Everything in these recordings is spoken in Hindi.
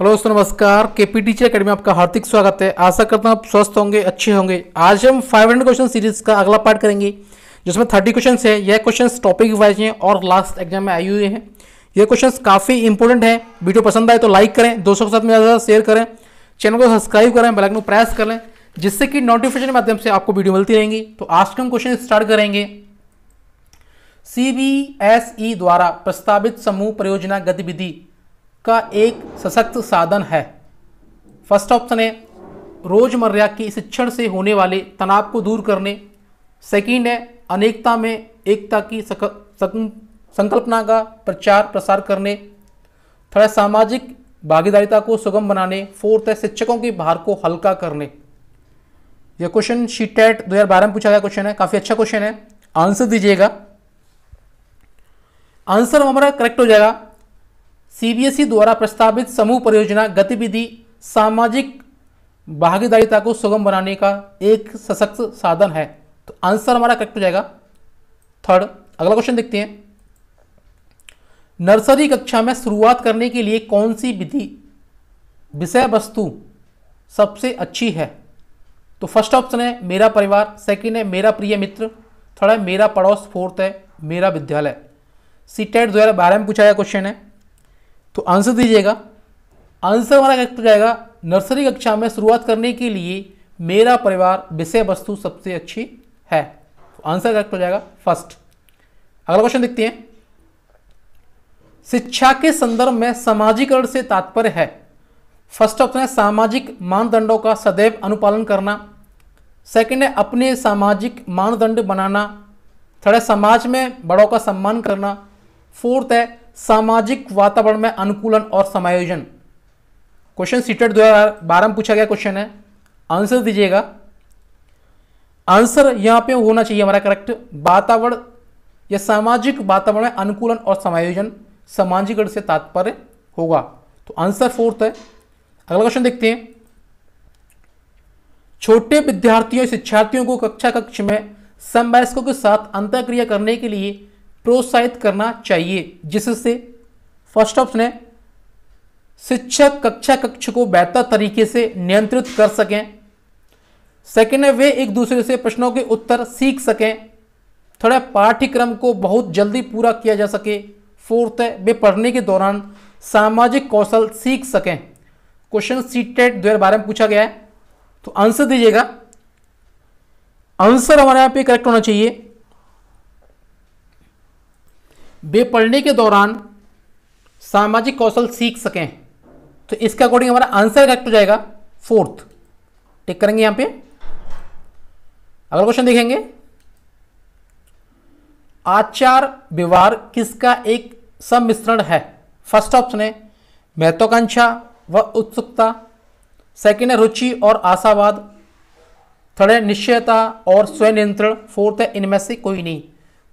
हेलो दोस्तों नमस्कार के पी टीचर अकेडमी आपका हार्दिक स्वागत है आशा करता हूँ आप स्वस्थ होंगे अच्छे होंगे आज हम 500 क्वेश्चन सीरीज का अगला पार्ट करेंगे जिसमें 30 क्वेश्चन है यह क्वेश्चन टॉपिक वाइज हैं और लास्ट एग्जाम में आए हुए हैं यह क्वेश्चन काफ़ी इंपॉर्टेंट है वीडियो पसंद आए तो लाइक करें दोस्तों के साथ में ज़्यादा शेयर करें चैनल को सब्सक्राइब करें बेलाइकन को प्रेस कर लें जिससे कि नोटिफिकेशन के माध्यम से आपको वीडियो मिलती रहेंगी तो आज के हम क्वेश्चन स्टार्ट करेंगे सी e द्वारा प्रस्तावित समूह परियोजना गतिविधि का एक सशक्त साधन है फर्स्ट ऑप्शन है रोजमर्रा की शिक्षण से होने वाले तनाव को दूर करने सेकंड है अनेकता में एकता की सक, संकल्पना का प्रचार प्रसार करने थर्ड सामाजिक भागीदारिता को सुगम बनाने फोर्थ है शिक्षकों के भार को हल्का करने यह क्वेश्चन शी टैट दो में पूछा गया क्वेश्चन है काफ़ी अच्छा क्वेश्चन है आंसर दीजिएगा आंसर हमारा करेक्ट हो जाएगा सीबीएसई e द्वारा प्रस्तावित समूह परियोजना गतिविधि सामाजिक भागीदारीता को सुगम बनाने का एक सशक्त साधन है तो आंसर हमारा करेक्ट हो जाएगा थर्ड अगला क्वेश्चन देखते हैं नर्सरी कक्षा में शुरुआत करने के लिए कौन सी विधि विषय वस्तु सबसे अच्छी है तो फर्स्ट ऑप्शन है मेरा परिवार सेकंड है मेरा प्रिय मित्र थर्ड है मेरा पड़ोस फोर्थ है मेरा विद्यालय सी टेट e दो हज़ार बारह में पूछा गया क्वेश्चन है तो आंसर दीजिएगा आंसर हमारा करेक्ट हो जाएगा नर्सरी कक्षा में शुरुआत करने के लिए मेरा परिवार विषय वस्तु सबसे अच्छी है तो आंसर करेक्ट हो जाएगा फर्स्ट अगला क्वेश्चन देखते हैं शिक्षा के संदर्भ में सामाजिकरण से तात्पर्य है फर्स्ट ऑप्शन है सामाजिक मानदंडों का सदैव अनुपालन करना सेकंड है अपने सामाजिक मानदंड बनाना थर्ड है समाज में बड़ों का सम्मान करना फोर्थ है सामाजिक वातावरण में अनुकूलन और समायोजन क्वेश्चन सीटेड दो हजार बारह में पूछा गया क्वेश्चन है आंसर दीजिएगा आंसर यहां पे होना चाहिए हमारा करेक्ट वातावरण या सामाजिक वातावरण में अनुकूलन और समायोजन सामाजिक से तात्पर्य होगा तो आंसर फोर्थ है अगला क्वेश्चन देखते हैं छोटे विद्यार्थियों शिक्षार्थियों को कक्षा कक्ष में समवयस्कों के साथ अंतर क्रिया करने के लिए प्रोत्साहित करना चाहिए जिससे फर्स्ट ऑप्शन है शिक्षक कक्षा कक्ष को बेहतर तरीके से नियंत्रित कर सकें सेकेंड है वे एक दूसरे से प्रश्नों के उत्तर सीख सकें थोड़ा पाठ्यक्रम को बहुत जल्दी पूरा किया जा सके फोर्थ है वे पढ़ने के दौरान सामाजिक कौशल सीख सकें क्वेश्चन सी टेट दो बारे में पूछा गया है तो आंसर दीजिएगा आंसर हमारे यहाँ पे करेक्ट होना चाहिए वे पढ़ने के दौरान सामाजिक कौशल सीख सकें तो इसके अकॉर्डिंग हमारा आंसर करेक्ट हो जाएगा फोर्थ टिक करेंगे यहां पे अगला क्वेश्चन देखेंगे आचार व्यवहार किसका एक सम्मिश्रण है फर्स्ट ऑप्शन है महत्वाकांक्षा व उत्सुकता सेकेंड है रुचि और आशावाद थर्ड है निश्चयता और नियंत्रण फोर्थ है इनमें से कोई नहीं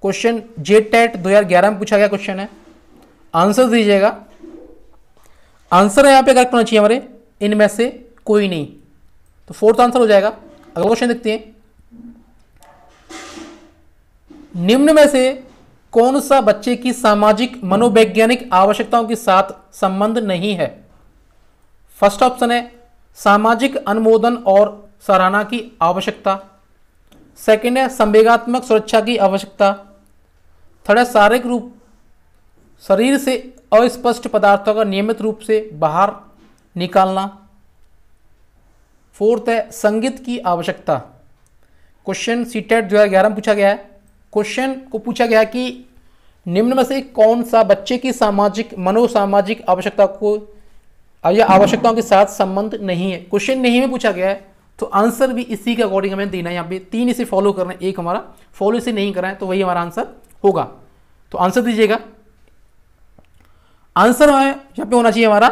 क्वेश्चन जे टेट दो में पूछा गया क्वेश्चन है आंसर दीजिएगा आंसर यहाँ पे करेक्ट होना चाहिए हमारे इनमें से कोई नहीं तो फोर्थ आंसर हो जाएगा अगला क्वेश्चन देखते हैं निम्न में से कौन सा बच्चे की सामाजिक मनोवैज्ञानिक आवश्यकताओं के साथ संबंध नहीं है फर्स्ट ऑप्शन है सामाजिक अनुमोदन और सराहना की आवश्यकता सेकेंड है संवेगात्मक सुरक्षा की आवश्यकता थोड़ा शारीरिक रूप शरीर से अस्पष्ट पदार्थों का नियमित रूप से बाहर निकालना फोर्थ है संगीत की आवश्यकता क्वेश्चन सी टेट दो हज़ार ग्यारह में पूछा गया है क्वेश्चन को पूछा गया कि निम्न में से कौन सा बच्चे की सामाजिक मनोसामाजिक आवश्यकता को या आवश्यकताओं के साथ संबंध नहीं है क्वेश्चन नहीं में पूछा गया है तो आंसर भी इसी के अकॉर्डिंग हमें देना है यहाँ पे तीन इसे फॉलो करना है एक हमारा फॉलो इसे नहीं करना है तो वही हमारा आंसर होगा तो आंसर दीजिएगा आंसर है यहाँ पे होना चाहिए हमारा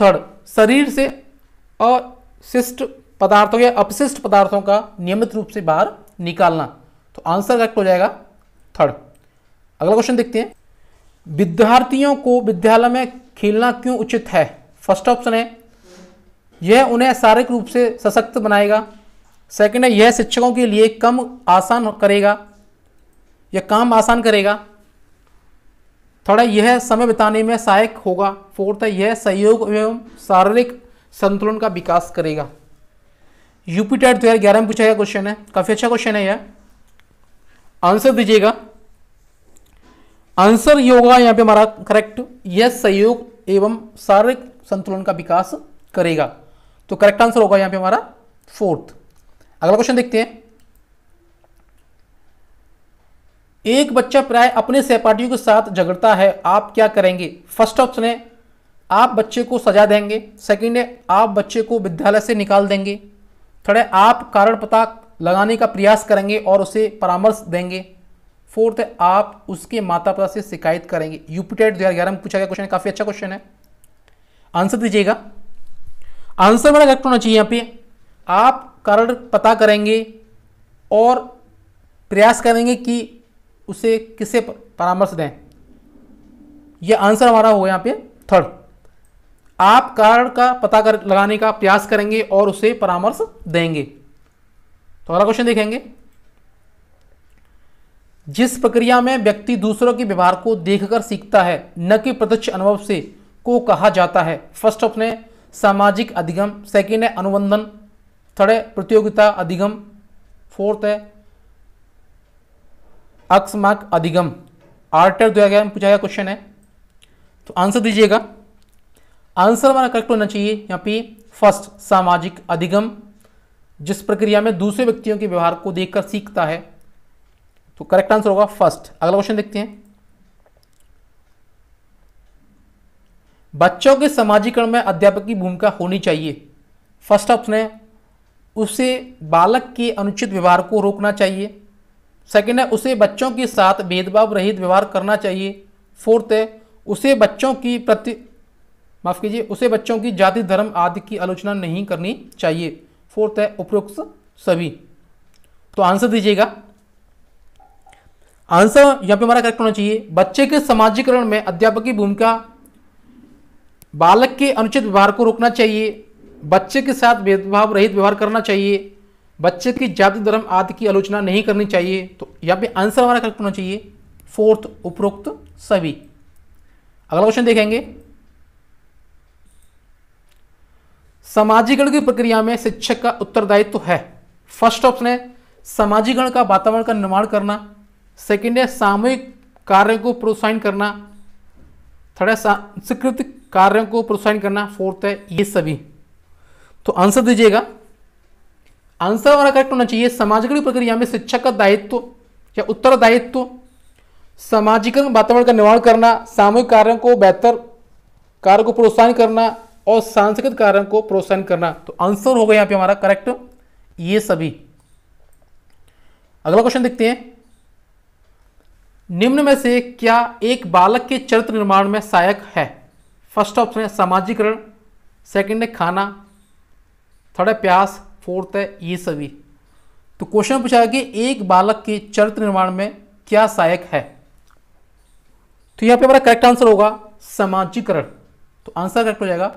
थर्ड शरीर से अशिष्ट पदार्थों या अपशिष्ट पदार्थों का नियमित रूप से बाहर निकालना तो आंसर करेक्ट हो जाएगा थर्ड अगला क्वेश्चन देखते हैं विद्यार्थियों को विद्यालय में खेलना क्यों उचित है फर्स्ट ऑप्शन है यह उन्हें शारीरिक रूप से सशक्त बनाएगा सेकंड है यह शिक्षकों के लिए कम आसान करेगा यह काम आसान करेगा थोड़ा यह समय बिताने में सहायक होगा फोर्थ है यह सहयोग एवं शारीरिक संतुलन का विकास करेगा यूपी टेट दो हज़ार ग्यारह में पूछा गया क्वेश्चन है काफ़ी अच्छा क्वेश्चन है यह आंसर दीजिएगा आंसर ये होगा यहाँ पे हमारा करेक्ट यह सहयोग एवं शारीरिक संतुलन का विकास करेगा तो करेक्ट आंसर होगा यहाँ पे हमारा फोर्थ अगला क्वेश्चन देखते हैं एक बच्चा प्राय अपने सहपाठियों के साथ झगड़ता है आप क्या करेंगे फर्स्ट ऑप्शन है आप बच्चे को सजा देंगे सेकंड है आप बच्चे को विद्यालय से निकाल देंगे थर्ड है आप कारण पता लगाने का प्रयास करेंगे और उसे परामर्श देंगे फोर्थ है आप उसके माता पिता से शिकायत करेंगे यूपीटेट दो हज़ार ग्यारह में पूछा गया क्वेश्चन काफ़ी अच्छा क्वेश्चन है आंसर दीजिएगा आंसर बड़ा करेक्ट होना चाहिए यहाँ पे आप कारण पता करेंगे और प्रयास करेंगे कि उसे किसे परामर्श दें यह आंसर हमारा होगा यहाँ पे थर्ड आप कारण का पता कर लगाने का प्रयास करेंगे और उसे परामर्श देंगे तो अगला क्वेश्चन देखेंगे जिस प्रक्रिया में व्यक्ति दूसरों के व्यवहार को देखकर सीखता है न कि प्रत्यक्ष अनुभव से को कहा जाता है फर्स्ट ऑप्शन है सामाजिक अधिगम सेकेंड है अनुबंधन थर्ड है प्रतियोगिता अधिगम फोर्थ है अक्स मार्क अधिगम आर्टर दिया गया पूछा गया क्वेश्चन है तो आंसर दीजिएगा आंसर हमारा करेक्ट होना चाहिए यहाँ पे फर्स्ट सामाजिक अधिगम जिस प्रक्रिया में दूसरे व्यक्तियों के व्यवहार को देखकर सीखता है तो करेक्ट आंसर होगा फर्स्ट अगला क्वेश्चन देखते हैं बच्चों के समाजीकरण में अध्यापक की भूमिका होनी चाहिए फर्स्ट ऑप्शन है उसे बालक के अनुचित व्यवहार को रोकना चाहिए सेकेंड है उसे बच्चों के साथ भेदभाव रहित व्यवहार करना चाहिए फोर्थ है उसे बच्चों की प्रति माफ़ कीजिए उसे बच्चों की जाति धर्म आदि की आलोचना नहीं करनी चाहिए फोर्थ है उपरोक्त सभी तो आंसर दीजिएगा आंसर यहाँ पे हमारा करेक्ट होना चाहिए बच्चे के समाजीकरण में अध्यापक की भूमिका बालक के अनुचित व्यवहार को रोकना चाहिए बच्चे के साथ भेदभाव रहित व्यवहार करना चाहिए बच्चे की जाति धर्म आदि की आलोचना नहीं करनी चाहिए तो यहाँ पे आंसर हमारा करेक्ट होना चाहिए फोर्थ उपरोक्त सभी अगला क्वेश्चन देखेंगे समाजीकरण की प्रक्रिया में शिक्षक का उत्तरदायित्व तो है फर्स्ट ऑप्शन है समाजीकरण का वातावरण का निर्माण करना सेकेंड है सामूहिक कार्य को प्रोत्साहन करना थर्ड है सांस्कृतिक कार्यों को प्रोत्साहन करना फोर्थ है ये सभी तो आंसर दीजिएगा आंसर हमारा करेक्ट होना चाहिए सामाजिकरण प्रक्रिया में शिक्षक का दायित्व या उत्तरदायित्व सामाजिकरण वातावरण का निर्माण करना सामूहिक कार्यों को बेहतर कार्य को प्रोत्साहन करना और सांस्कृतिक कार्यों को प्रोत्साहन करना तो आंसर होगा यहां पे हमारा करेक्ट ये सभी अगला क्वेश्चन देखते हैं निम्न में से क्या एक बालक के चरित्र निर्माण में सहायक है फर्स्ट ऑप्शन है सामाजिकरण सेकंड है खाना थर्ड प्यास फोर्थ है ये सभी तो क्वेश्चन पूछा कि एक बालक के चरित्र निर्माण में क्या सहायक है तो यहां पे हमारा करेक्ट आंसर होगा समाजीकरण तो आंसर करेक्ट हो जाएगा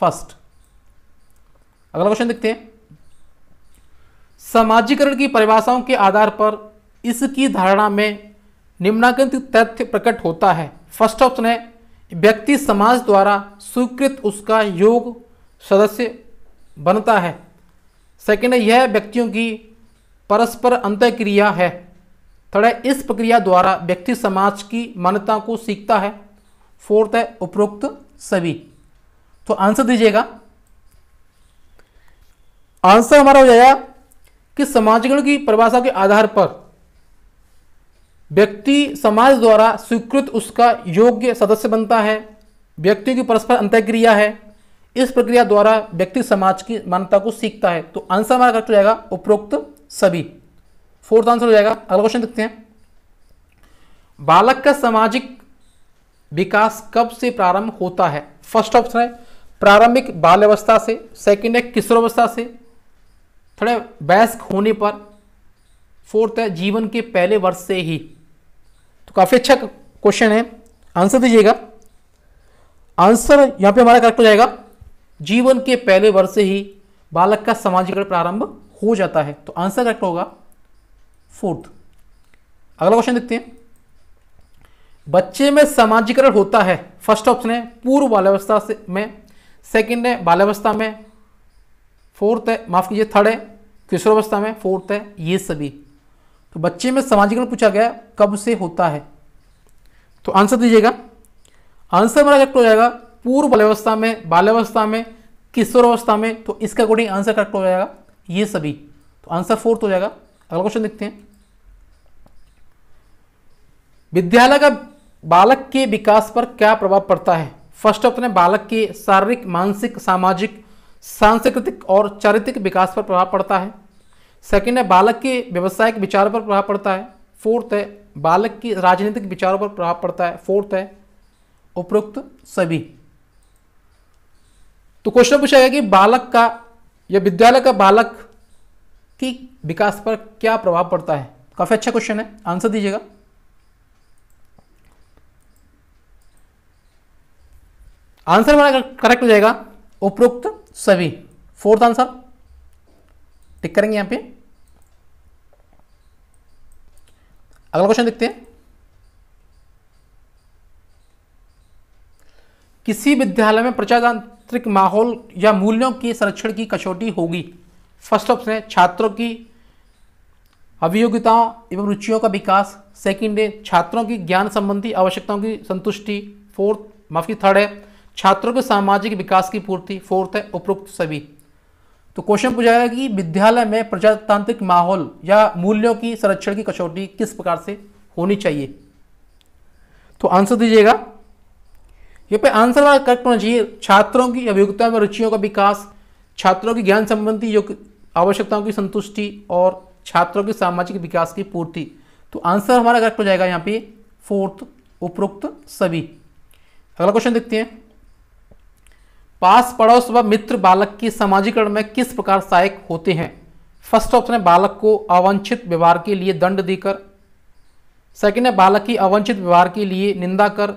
फर्स्ट अगला क्वेश्चन देखते हैं समाजीकरण की परिभाषाओं के आधार पर इसकी धारणा में निम्नाकृत तथ्य प्रकट होता है फर्स्ट ऑप्शन है व्यक्ति समाज द्वारा स्वीकृत उसका योग सदस्य बनता है सेकंड है यह व्यक्तियों की परस्पर क्रिया है थर्ड है इस प्रक्रिया द्वारा व्यक्ति समाज की मान्यता को सीखता है फोर्थ है उपरोक्त सभी तो आंसर दीजिएगा आंसर हमारा हो जाएगा कि समाजगण की परिभाषा के आधार पर व्यक्ति समाज द्वारा स्वीकृत उसका योग्य सदस्य बनता है व्यक्तियों की परस्पर अंतक्रिया है इस प्रक्रिया द्वारा व्यक्ति समाज की मानवता को सीखता है तो आंसर हमारा करेक्ट हो जाएगा उपरोक्त सभी फोर्थ आंसर हो जाएगा अगला क्वेश्चन देखते हैं बालक का सामाजिक विकास कब से प्रारंभ होता है फर्स्ट ऑप्शन है प्रारंभिक बाल्यवस्था से सेकंड है किशोरावस्था से थोड़े वयस्क होने पर फोर्थ है जीवन के पहले वर्ष से ही तो काफ़ी अच्छा क्वेश्चन है आंसर दीजिएगा आंसर यहां पे हमारा करेक्ट हो जाएगा जीवन के पहले वर्ष से ही बालक का समाजीकरण प्रारंभ हो जाता है तो आंसर करेक्ट होगा फोर्थ अगला क्वेश्चन देखते हैं बच्चे में समाजीकरण होता है फर्स्ट ऑप्शन है पूर्व बाल्यावस्था से में सेकंड है बाल्यावस्था में फोर्थ है माफ कीजिए थर्ड है किशोरावस्था में फोर्थ है ये सभी तो बच्चे में समाजीकरण पूछा गया कब से होता है तो आंसर दीजिएगा आंसर मेरा करेक्ट हो जाएगा पूर्व बाल्यवस्था में बाल्यवस्था में किशोरावस्था में तो इसका अकॉर्डिंग आंसर करेक्ट हो जाएगा ये सभी तो आंसर फोर्थ हो जाएगा अगला क्वेश्चन देखते हैं विद्यालय का बालक के विकास पर क्या प्रभाव पड़ता है फर्स्ट ऑप्शन है बालक के शारीरिक मानसिक सामाजिक सांस्कृतिक और चारित्रिक विकास पर प्रभाव पड़ता है सेकंड है बालक के व्यवसायिक विचारों पर प्रभाव पड़ता है फोर्थ है बालक की राजनीतिक विचारों पर प्रभाव पड़ता है फोर्थ है उपरोक्त सभी तो क्वेश्चन पूछा गया कि बालक का या विद्यालय का बालक की विकास पर क्या प्रभाव पड़ता है काफी अच्छा क्वेश्चन है आंसर दीजिएगा आंसर हमारा करेक्ट हो जाएगा उपरोक्त सभी फोर्थ आंसर टिक करेंगे यहां पे अगला क्वेश्चन देखते हैं किसी विद्यालय में प्रचार पारिस्थितिक माहौल या मूल्यों के संरक्षण की कसौटी होगी फर्स्ट ऑप्शन है छात्रों की अभियोगिताओं एवं रुचियों का विकास सेकंड है छात्रों की ज्ञान संबंधी आवश्यकताओं की संतुष्टि फोर्थ माफी थर्ड है छात्रों के सामाजिक विकास की पूर्ति फोर्थ है उपरोक्त सभी तो क्वेश्चन पूछा गया कि विद्यालय में प्रजातांत्रिक माहौल या मूल्यों की संरक्षण की कसौटी किस प्रकार से होनी चाहिए तो आंसर दीजिएगा यहाँ पे आंसर हमारा करेक्ट होना चाहिए छात्रों की अभियोगता में रुचियों का विकास छात्रों की ज्ञान संबंधी योग्य आवश्यकताओं की संतुष्टि और छात्रों के सामाजिक विकास की पूर्ति तो आंसर हमारा करेक्ट हो जाएगा यहाँ पे फोर्थ उपरोक्त सभी अगला क्वेश्चन देखते हैं पास पड़ोस व मित्र बालक के सामाजिकरण में किस प्रकार सहायक होते हैं फर्स्ट ऑप्शन है बालक को अवांछित व्यवहार के लिए दंड देकर सेकंड है बालक की अवांछित व्यवहार के लिए निंदा कर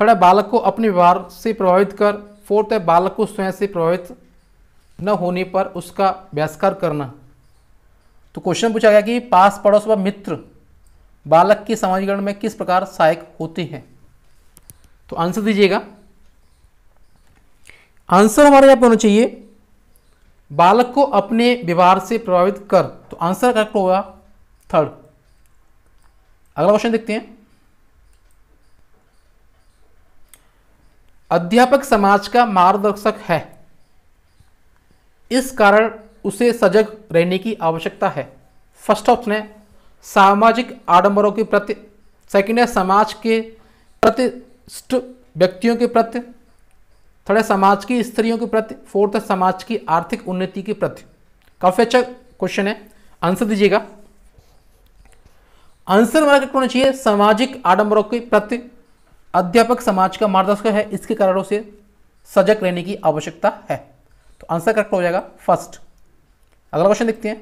थर्ड है बालक को अपने व्यवहार से प्रभावित कर फोर्थ है बालक को स्वयं से प्रभावित न होने पर उसका बहिष्कार करना तो क्वेश्चन पूछा गया कि पास पड़ोस व मित्र बालक के समाजीकरण में किस प्रकार सहायक होते हैं तो आंसर दीजिएगा आंसर हमारे यहाँ पर होना चाहिए बालक को अपने व्यवहार से प्रभावित कर तो आंसर करेक्ट होगा थर्ड अगला क्वेश्चन देखते हैं अध्यापक समाज का मार्गदर्शक है इस कारण उसे सजग रहने की आवश्यकता है फर्स्ट ऑप्शन है सामाजिक आडंबरों के प्रति सेकेंड है समाज के प्रतिष्ठ व्यक्तियों के प्रति थर्ड है समाज की स्त्रियों के प्रति फोर्थ है समाज की आर्थिक उन्नति के प्रति काफ़ी अच्छा क्वेश्चन है आंसर दीजिएगा आंसर हमारा क्या होना चाहिए सामाजिक आडंबरों के प्रति अध्यापक समाज का मार्गदर्शक है इसके कारणों से सजग रहने की आवश्यकता है तो आंसर करेक्ट हो जाएगा फर्स्ट अगला क्वेश्चन देखते हैं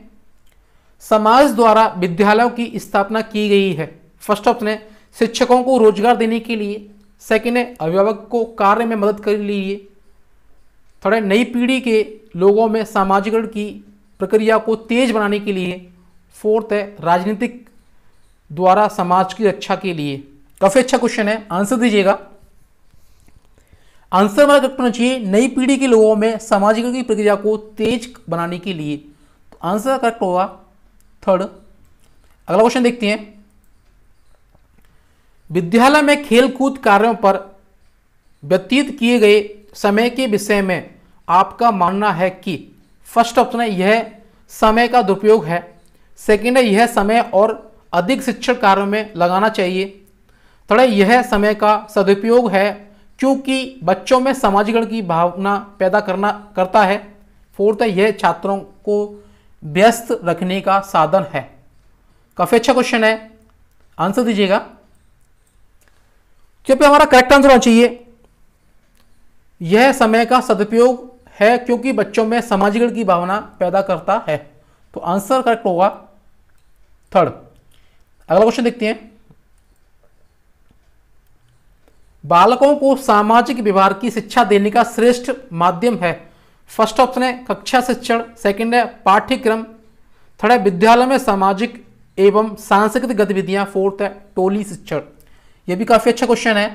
समाज द्वारा विद्यालयों की स्थापना की गई है फर्स्ट ऑप्शन है शिक्षकों को रोजगार देने के लिए सेकेंड है अभिभावक को कार्य में मदद कर लिए थोड़े नई पीढ़ी के लोगों में सामाजिकरण की प्रक्रिया को तेज बनाने के लिए फोर्थ है राजनीतिक द्वारा समाज की रक्षा के लिए काफ़ी अच्छा क्वेश्चन है आंसर दीजिएगा आंसर हमारा करेक्ट होना चाहिए नई पीढ़ी के लोगों में सामाजिक की प्रक्रिया को तेज बनाने के लिए तो आंसर करेक्ट होगा थर्ड अगला क्वेश्चन देखते हैं विद्यालय में खेलकूद कार्यों पर व्यतीत किए गए समय के विषय में आपका मानना है कि फर्स्ट ऑप्शन है यह समय का दुरुपयोग है सेकेंड है यह समय और अधिक शिक्षण कार्यों में लगाना चाहिए थोड़ा यह समय का सदुपयोग है क्योंकि बच्चों में समाजीकरण की भावना पैदा करना करता है फोर्थ है यह छात्रों को व्यस्त रखने का साधन है काफ़ी अच्छा क्वेश्चन है आंसर दीजिएगा क्योंकि हमारा करेक्ट आंसर होना चाहिए यह समय का सदुपयोग है क्योंकि बच्चों में समाजीकरण की भावना पैदा करता है तो आंसर करेक्ट होगा थर्ड अगला क्वेश्चन देखते हैं बालकों को सामाजिक व्यवहार की शिक्षा देने का श्रेष्ठ माध्यम है फर्स्ट ऑप्शन है कक्षा शिक्षण सेकंड है पाठ्यक्रम थर्ड है विद्यालय में सामाजिक एवं सांस्कृतिक गतिविधियां फोर्थ है टोली शिक्षण यह भी काफ़ी अच्छा क्वेश्चन है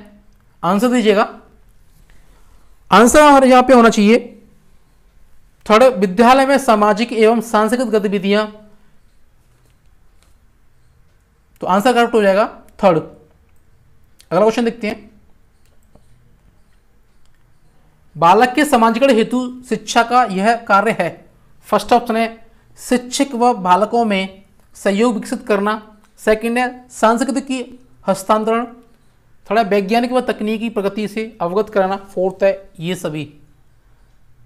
आंसर दीजिएगा आंसर हमारे यहां पे होना चाहिए थर्ड विद्यालय में सामाजिक एवं सांस्कृतिक गतिविधियां तो आंसर करेक्ट हो जाएगा थर्ड अगला क्वेश्चन देखते हैं बालक के समाजीकरण हेतु शिक्षा का यह कार्य है फर्स्ट ऑप्शन है शिक्षक व बालकों में सहयोग विकसित करना सेकंड है संस्कृति की हस्तांतरण थोड़ा वैज्ञानिक व तकनीकी प्रगति से अवगत कराना फोर्थ है ये सभी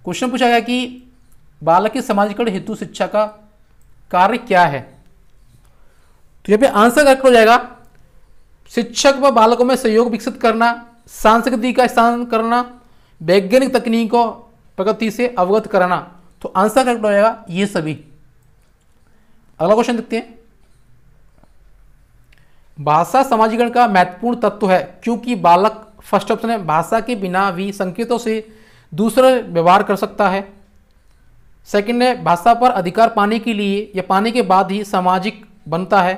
क्वेश्चन पूछा गया कि बालक के समाजीकरण हेतु शिक्षा का कार्य क्या है तो यहाँ पे आंसर करेक्ट हो जाएगा शिक्षक व बालकों में सहयोग विकसित करना सांस्कृतिक का स्थान करना वैज्ञानिक तकनीकों प्रगति से अवगत कराना तो आंसर करेक्ट हो जाएगा ये सभी अगला क्वेश्चन देखते हैं भाषा समाजीकरण का महत्वपूर्ण तत्व है क्योंकि बालक फर्स्ट ऑप्शन है भाषा के बिना भी संकेतों से दूसरा व्यवहार कर सकता है सेकंड है भाषा पर अधिकार पाने के लिए या पाने के बाद ही सामाजिक बनता है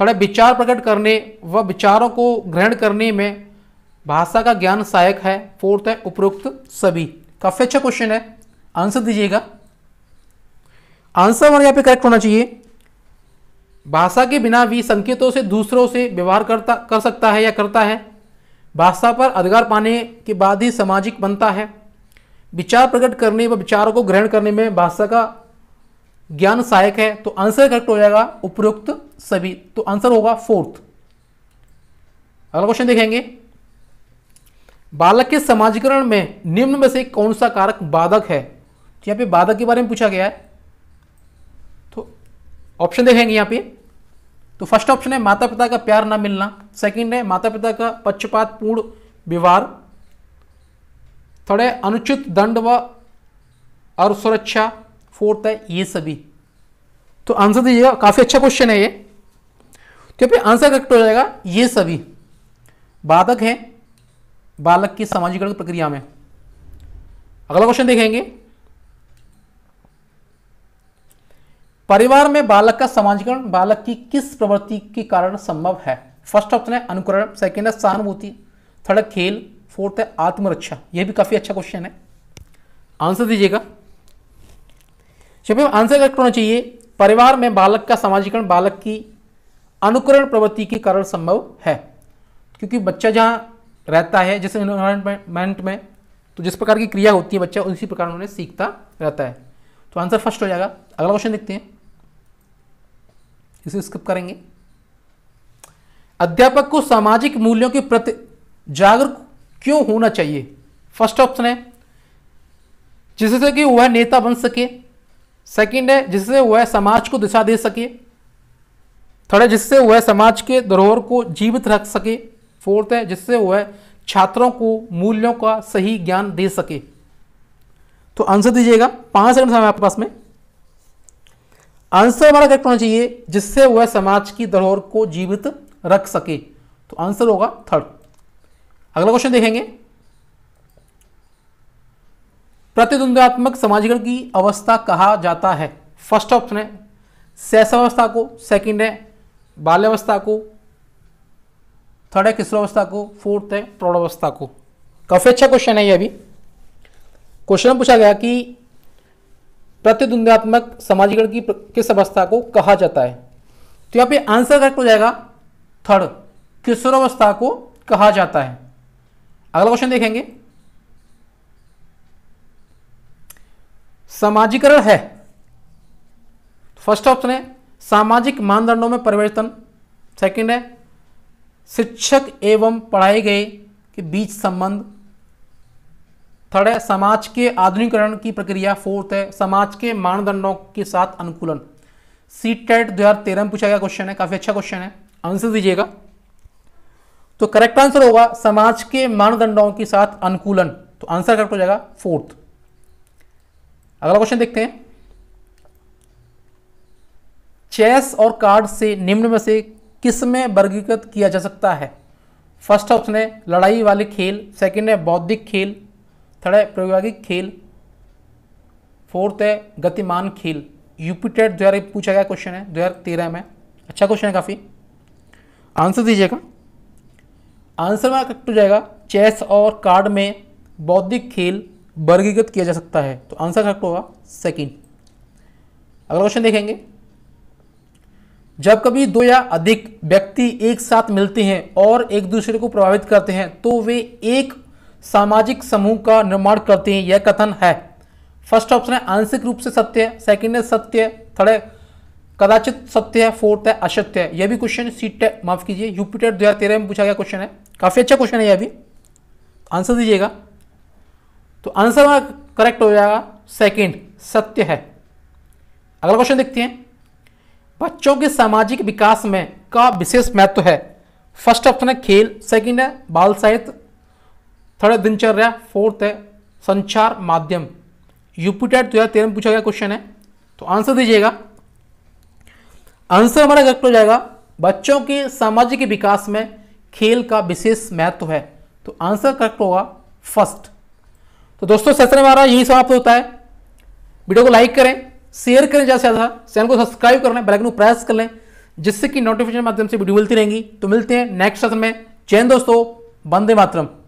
थोड़े विचार प्रकट करने व विचारों को ग्रहण करने में भाषा का ज्ञान सहायक है फोर्थ है उपरोक्त सभी काफ़ी अच्छा क्वेश्चन है आंसर दीजिएगा आंसर हमारे यहाँ पे करेक्ट होना चाहिए भाषा के बिना भी संकेतों से दूसरों से व्यवहार करता कर सकता है या करता है भाषा पर अधिकार पाने के बाद ही सामाजिक बनता है विचार प्रकट करने व विचारों को ग्रहण करने में भाषा का ज्ञान सहायक है तो आंसर करेक्ट हो जाएगा उपरोक्त सभी तो आंसर होगा फोर्थ अगला क्वेश्चन देखेंगे बालक के समाजीकरण में निम्न में से कौन सा कारक बाधक है तो यहाँ पे बाधक के बारे में पूछा गया है तो ऑप्शन देखेंगे यहाँ पे तो फर्स्ट ऑप्शन है माता पिता का प्यार ना मिलना सेकंड है माता पिता का पक्षपात पूर्ण व्यवहार थर्ड है अनुचित दंड व और सुरक्षा फोर्थ है ये सभी तो आंसर दीजिएगा काफ़ी अच्छा क्वेश्चन है ये तो यहाँ आंसर करेक्ट हो जाएगा ये सभी बाधक हैं बालक की समाजीकरण प्रक्रिया में अगला क्वेश्चन देखेंगे परिवार में बालक का समाजीकरण बालक की किस प्रवृत्ति के कारण संभव है फर्स्ट ऑप्शन है अनुकरण सेकेंड है सहानुभूति थर्ड है खेल फोर्थ है आत्मरक्षा यह भी काफी अच्छा क्वेश्चन है आंसर दीजिएगा चलिए आंसर करेक्ट होना चाहिए परिवार में बालक का समाजीकरण बालक की अनुकरण प्रवृत्ति के कारण संभव है क्योंकि बच्चा जहां रहता है जिस इन्वायरमेंट में तो जिस प्रकार की क्रिया होती है बच्चा उसी प्रकार उन्हें सीखता रहता है तो आंसर फर्स्ट हो जाएगा अगला क्वेश्चन देखते हैं इसे स्किप करेंगे अध्यापक को सामाजिक मूल्यों के प्रति जागरूक क्यों होना चाहिए फर्स्ट ऑप्शन है जिससे कि वह नेता बन सके सेकंड है जिससे वह समाज को दिशा दे सके थर्ड है जिससे वह समाज के धरोहर को जीवित रख सके फोर्थ है जिससे वह छात्रों को मूल्यों का सही ज्ञान दे सके तो आंसर दीजिएगा पांच सेकंड समय आपके पास में आंसर हमारा करेक्ट होना चाहिए जिससे वह समाज की धरोहर को जीवित रख सके तो आंसर होगा थर्ड अगला क्वेश्चन देखेंगे प्रतिद्वंदात्मक समाजीकरण की अवस्था कहा जाता है फर्स्ट ऑप्शन है अवस्था को सेकंड है बाल्यावस्था को थर्ड है अवस्था को फोर्थ है प्रौढ़वस्था को काफ़ी अच्छा क्वेश्चन है ये अभी क्वेश्चन पूछा गया कि प्रतिद्वंदात्मक समाजीकरण की किस अवस्था को कहा जाता है तो यहां पे आंसर करेक्ट हो जाएगा थर्ड किशोरावस्था को कहा जाता है अगला क्वेश्चन देखेंगे समाजीकरण है फर्स्ट ऑप्शन है सामाजिक मानदंडों में परिवर्तन सेकंड है शिक्षक एवं पढ़ाए गए के बीच संबंध थर्ड है समाज के आधुनिकरण की प्रक्रिया फोर्थ है समाज के मानदंडों के साथ अनुकूलन सी टेट दो हजार तेरह में पूछा गया क्वेश्चन है काफ़ी अच्छा क्वेश्चन है आंसर दीजिएगा तो करेक्ट आंसर होगा समाज के मानदंडों के साथ अनुकूलन तो आंसर करेक्ट हो जाएगा फोर्थ अगला क्वेश्चन देखते हैं चेस और कार्ड से निम्न में से किस में वर्गीकृत किया जा सकता है फर्स्ट ऑप्शन है लड़ाई वाले खेल सेकंड है बौद्धिक खेल थर्ड है प्रयोगिक खेल फोर्थ है गतिमान खेल यूपी टेट e पूछा गया क्वेश्चन है दो हज़ार तेरह में अच्छा क्वेश्चन है काफ़ी आंसर दीजिएगा आंसर में करेक्ट हो जाएगा चेस और कार्ड में बौद्धिक खेल वर्गीकृत किया जा सकता है तो आंसर करेक्ट होगा सेकंड अगला क्वेश्चन देखेंगे जब कभी दो या अधिक व्यक्ति एक साथ मिलते हैं और एक दूसरे को प्रभावित करते हैं तो वे एक सामाजिक समूह का निर्माण करते हैं यह कथन है फर्स्ट ऑप्शन है आंशिक रूप से सत्य है सेकेंड है सत्य थर्ड है कदाचित सत्य है फोर्थ है असत्य है यह भी क्वेश्चन सीट माफ कीजिए यूपी दो में पूछा गया क्वेश्चन है काफ़ी अच्छा क्वेश्चन है यह भी आंसर दीजिएगा तो आंसर करेक्ट हो जाएगा सेकेंड सत्य है अगला क्वेश्चन देखते हैं बच्चों के सामाजिक विकास में का विशेष महत्व है फर्स्ट ऑप्शन है खेल सेकंड है बाल साहित्य थर्ड दिनचर्या फोर्थ है संचार माध्यम यूपी दो हज़ार तेरह में पूछा गया क्वेश्चन है तो आंसर दीजिएगा आंसर हमारा करेक्ट हो जाएगा बच्चों के सामाजिक विकास में खेल का विशेष महत्व है तो आंसर करेक्ट होगा फर्स्ट तो दोस्तों सेशन हमारा यही समाप्त होता है वीडियो को लाइक करें शेयर करें ज़्यादा से ज़्यादा चैनल को सब्सक्राइब कर लें बेलाइकन प्रेस कर लें जिससे कि नोटिफिकेशन माध्यम से वीडियो मिलती रहेंगी तो मिलते हैं नेक्स्ट सेशन में चैन दोस्तों बंदे मातरम